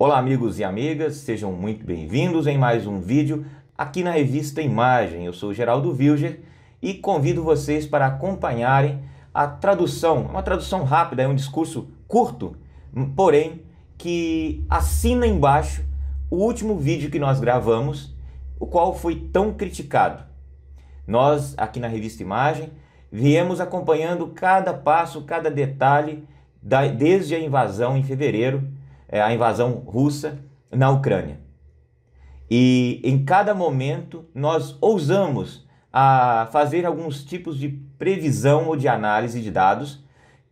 Olá amigos e amigas, sejam muito bem-vindos em mais um vídeo aqui na revista Imagem. Eu sou Geraldo Vilger e convido vocês para acompanharem a tradução, uma tradução rápida, é um discurso curto, hum, porém que assina embaixo o último vídeo que nós gravamos, o qual foi tão criticado. Nós, aqui na revista Imagem, viemos acompanhando cada passo, cada detalhe, da, desde a invasão em fevereiro é, a invasão russa na Ucrânia. E em cada momento nós ousamos a fazer alguns tipos de previsão ou de análise de dados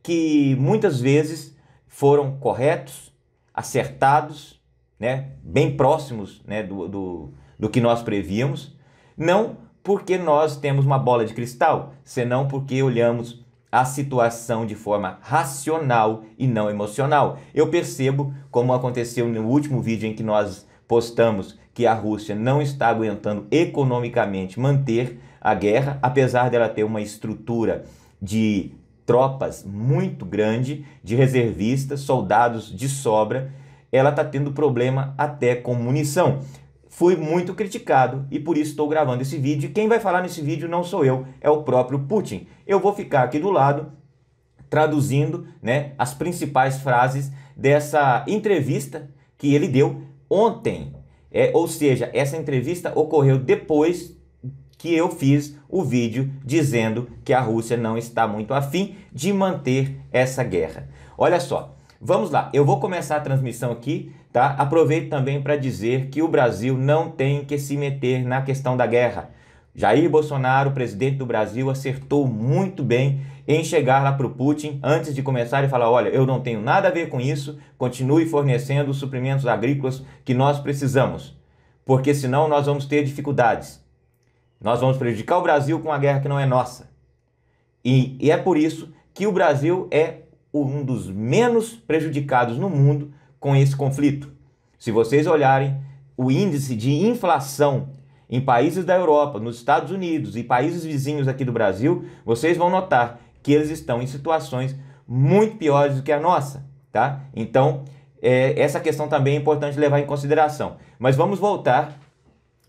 que muitas vezes foram corretos, acertados, né, bem próximos né, do, do, do que nós prevíamos, não porque nós temos uma bola de cristal, senão porque olhamos a situação de forma racional e não emocional. Eu percebo, como aconteceu no último vídeo em que nós postamos, que a Rússia não está aguentando economicamente manter a guerra, apesar dela ter uma estrutura de tropas muito grande, de reservistas, soldados de sobra, ela está tendo problema até com munição fui muito criticado e por isso estou gravando esse vídeo. Quem vai falar nesse vídeo não sou eu, é o próprio Putin. Eu vou ficar aqui do lado traduzindo né, as principais frases dessa entrevista que ele deu ontem. É, ou seja, essa entrevista ocorreu depois que eu fiz o vídeo dizendo que a Rússia não está muito afim de manter essa guerra. Olha só, vamos lá, eu vou começar a transmissão aqui Tá? Aproveito também para dizer que o Brasil não tem que se meter na questão da guerra. Jair Bolsonaro, presidente do Brasil, acertou muito bem em chegar lá para o Putin antes de começar e falar: olha, eu não tenho nada a ver com isso, continue fornecendo os suprimentos agrícolas que nós precisamos, porque senão nós vamos ter dificuldades. Nós vamos prejudicar o Brasil com uma guerra que não é nossa. E, e é por isso que o Brasil é um dos menos prejudicados no mundo com esse conflito. Se vocês olharem o índice de inflação em países da Europa, nos Estados Unidos e países vizinhos aqui do Brasil, vocês vão notar que eles estão em situações muito piores do que a nossa, tá? Então, é, essa questão também é importante levar em consideração. Mas vamos voltar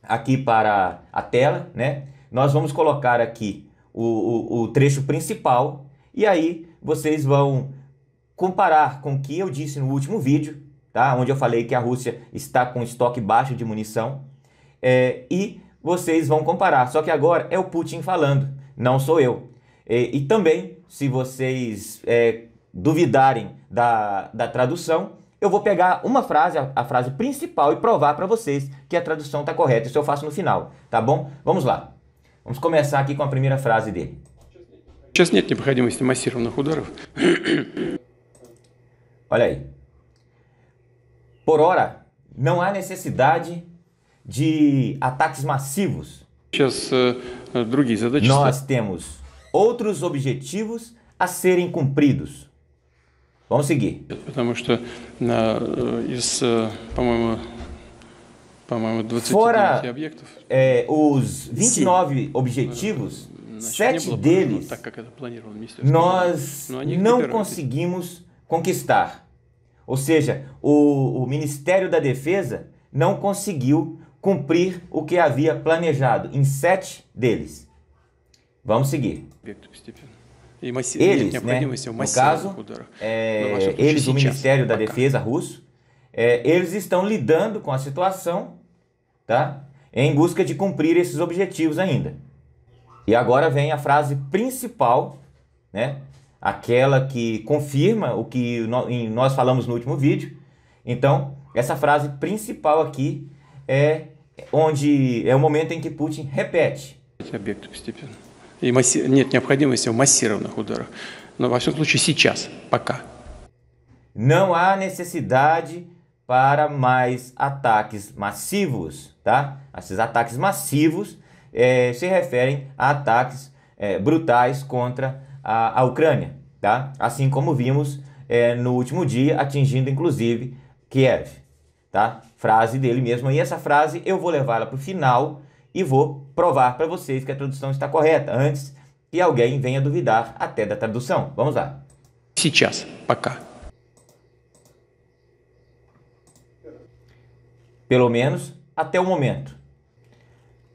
aqui para a tela, né? Nós vamos colocar aqui o, o, o trecho principal e aí vocês vão comparar com o que eu disse no último vídeo tá? onde eu falei que a Rússia está com estoque baixo de munição. É, e vocês vão comparar. Só que agora é o Putin falando, não sou eu. E, e também, se vocês é, duvidarem da, da tradução, eu vou pegar uma frase, a, a frase principal, e provar para vocês que a tradução está correta. Isso eu faço no final, tá bom? Vamos lá. Vamos começar aqui com a primeira frase dele. Сейчас нет необходимости массированных ударов. Olha aí. Por hora, não há necessidade de ataques massivos. Э, э, nós temos outros objetivos a serem cumpridos. Vamos seguir. Fora é, э, os 29 objetivos, sete deles nós não conseguimos conquistar. Ou seja, o, o Ministério da Defesa não conseguiu cumprir o que havia planejado em sete deles. Vamos seguir. Eles, né, no caso, é, eles, o Ministério da Defesa russo, é, eles estão lidando com a situação, tá? Em busca de cumprir esses objetivos ainda. E agora vem a frase principal, né? aquela que confirma o que nós falamos no último vídeo. Então, essa frase principal aqui é onde é o momento em que Putin repete. Não há necessidade para mais ataques massivos, tá? Esses ataques massivos é, se referem a ataques é, brutais contra a, a Ucrânia, tá? Assim como vimos é, no último dia, atingindo inclusive Kiev, tá? Frase dele mesmo. E essa frase eu vou levá-la para o final e vou provar para vocês que a tradução está correta antes que alguém venha duvidar até da tradução. Vamos lá. Сейчас, пока. Pelo menos até o momento.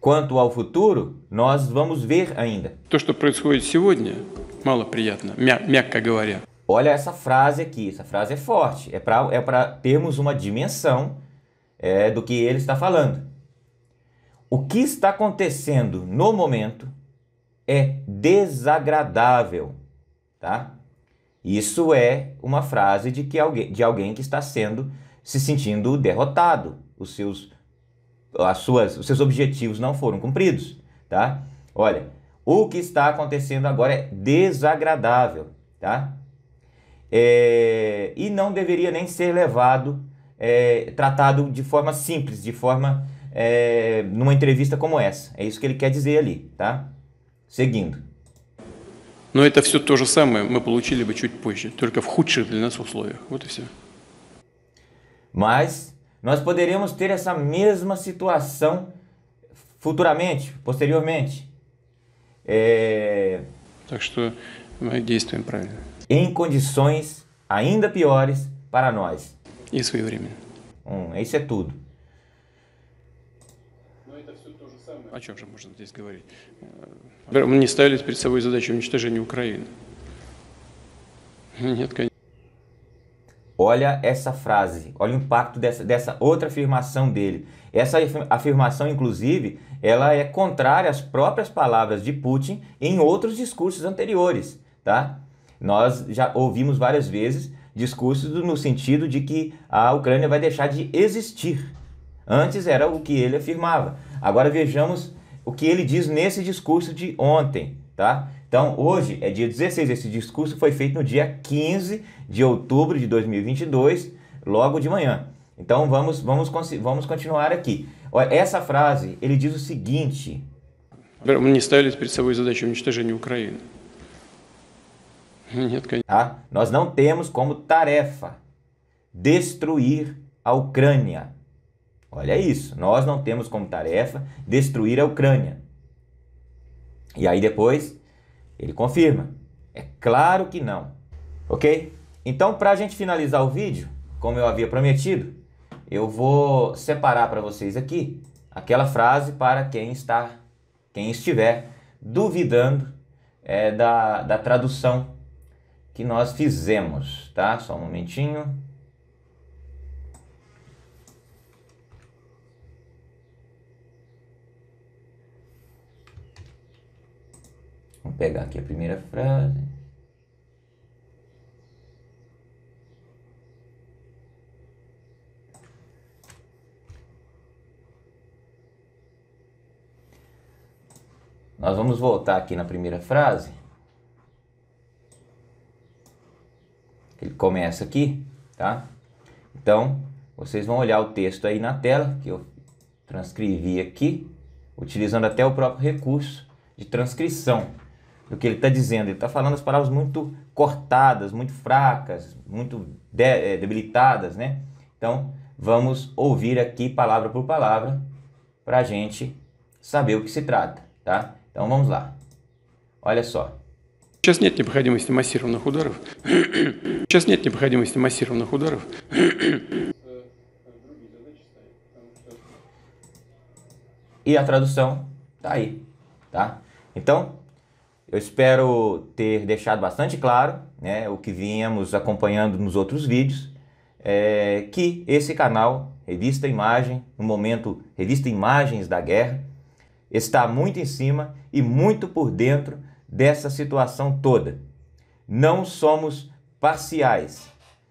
Quanto ao futuro, nós vamos ver ainda. То, что происходит сегодня, мало мягко говоря. Olha essa frase aqui, essa frase é forte, é para é pra termos uma dimensão é, do que ele está falando. O que está acontecendo no momento é desagradável, tá? Isso é uma frase de, que alguém, de alguém que está sendo se sentindo derrotado. Os seus as suas, os seus objetivos não foram cumpridos, tá? Olha, o que está acontecendo agora é desagradável, tá? É, e não deveria nem ser levado, é, tratado de forma simples, de forma é, numa entrevista como essa. É isso que ele quer dizer ali, tá? Seguindo. Но это все то же самое мы получили бы чуть позже, только в худших для нас условиях. Вот и все. Mas nós poderíamos ter essa mesma situação futuramente, posteriormente. É... Em condições ainda piores para nós. Isso é Hum, isso é tudo. О чем же можно здесь говорить? Мы не ставили перед собой задачу уничтожения Украины. Нет, конечно. Olha essa frase, olha o impacto dessa, dessa outra afirmação dele. Essa afirmação, inclusive, ela é contrária às próprias palavras de Putin em outros discursos anteriores, tá? Nós já ouvimos várias vezes discursos no sentido de que a Ucrânia vai deixar de existir. Antes era o que ele afirmava. Agora vejamos o que ele diz nesse discurso de ontem, tá? Então, hoje é dia 16. Esse discurso foi feito no dia 15 de outubro de 2022, logo de manhã. Então, vamos, vamos, vamos continuar aqui. essa frase, ele diz o seguinte: Мы tá? Nós não temos como tarefa destruir a Ucrânia. Olha isso, nós não temos como tarefa destruir a Ucrânia. E aí depois ele confirma. É claro que não. Ok? Então, para a gente finalizar o vídeo, como eu havia prometido, eu vou separar para vocês aqui aquela frase para quem está, quem estiver duvidando é, da, da tradução que nós fizemos, tá? Só um momentinho. Vamos pegar aqui a primeira frase. Nós vamos voltar aqui na primeira frase. Ele começa aqui, tá? Então, vocês vão olhar o texto aí na tela, que eu transcrevi aqui, utilizando até o próprio recurso de transcrição o que ele está dizendo. Ele está falando as palavras muito cortadas, muito fracas, muito é, debilitadas, né? Então, vamos ouvir aqui palavra por palavra para a gente saber o que se trata, tá? Então, vamos lá. Olha só. Сейчас нет необходимости массированных ударов. Сейчас нет необходимости массированных ударов. E a tradução tá aí, tá? Então, eu espero ter deixado bastante claro né, o que viemos acompanhando nos outros vídeos, é, que esse canal, Revista Imagem, no momento Revista Imagens da Guerra, está muito em cima e muito por dentro dessa situação toda. Não somos parciais,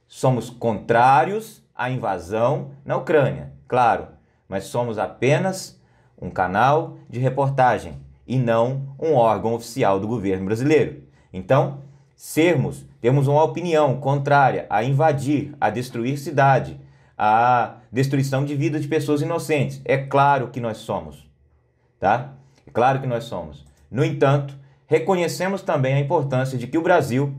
somos contrários à invasão na Ucrânia, claro, mas somos apenas um canal de reportagem e não um órgão oficial do governo brasileiro. Então, sermos, termos uma opinião contrária a invadir, a destruir cidade, a destruição de vida de pessoas inocentes, é claro que nós somos, tá? É claro que nós somos. No entanto, reconhecemos também a importância de que o Brasil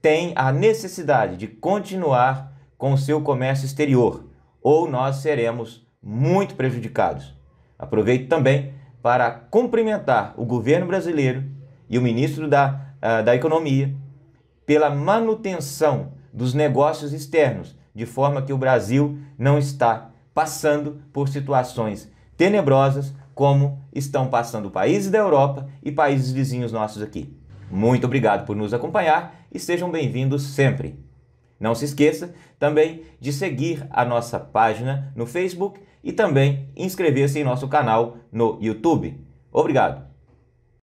tem a necessidade de continuar com o seu comércio exterior, ou nós seremos muito prejudicados. Aproveito também para cumprimentar o governo brasileiro e o ministro da, uh, da Economia pela manutenção dos negócios externos, de forma que o Brasil não está passando por situações tenebrosas como estão passando países da Europa e países vizinhos nossos aqui. Muito obrigado por nos acompanhar e sejam bem-vindos sempre. Não se esqueça também de seguir a nossa página no Facebook e também inscrever-se em nosso canal no YouTube. Obrigado!